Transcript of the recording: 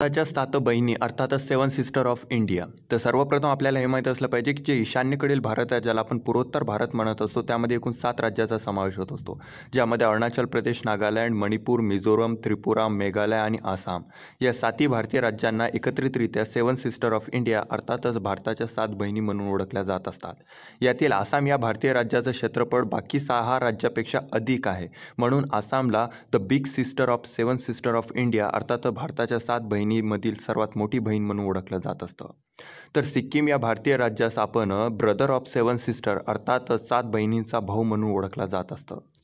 भारताच्या सात बहिणी अर्थातच सेवन सिस्टर ऑफ इंडिया तर सर्वप्रथम आपल्याला हे माहीत असलं पाहिजे की जे ईशान्येकडील भारत आहे ज्याला आपण पूर्वोत्तर भारत म्हणत असतो त्यामध्ये एकूण सात राज्याचा समावेश होत असतो ज्यामध्ये अरुणाचल प्रदेश नागालँड मणिपूर मिझोरम त्रिपुरा मेघालय आणि आसाम या साती भारतीय राज्यांना एकत्रितरित्या सेवन सिस्टर ऑफ इंडिया अर्थातच भारताच्या सात बहिणी म्हणून ओळखल्या जात असतात यातील आसाम या भारतीय राज्याचं क्षेत्रफळ बाकी सहा राज्यापेक्षा अधिक आहे म्हणून आसामला the big sister of seven sister of India अर्थात भारताच्या सात बहिणी मधील सर्वात मोठी बहीण म्हणून ओळखलं जात असतं तर सिक्कीम या भारतीय राज्यास आपण ब्रदर ऑफ सेवन सिस्टर अर्थात सात बहिणींचा भाऊ म्हणून ओळखला जात असतं